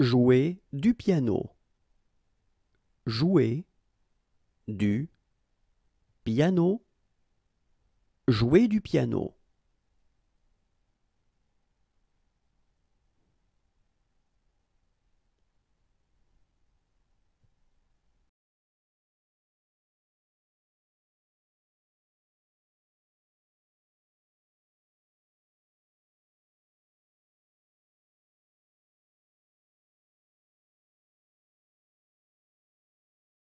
Jouer du piano. Jouer du piano. Jouer du piano.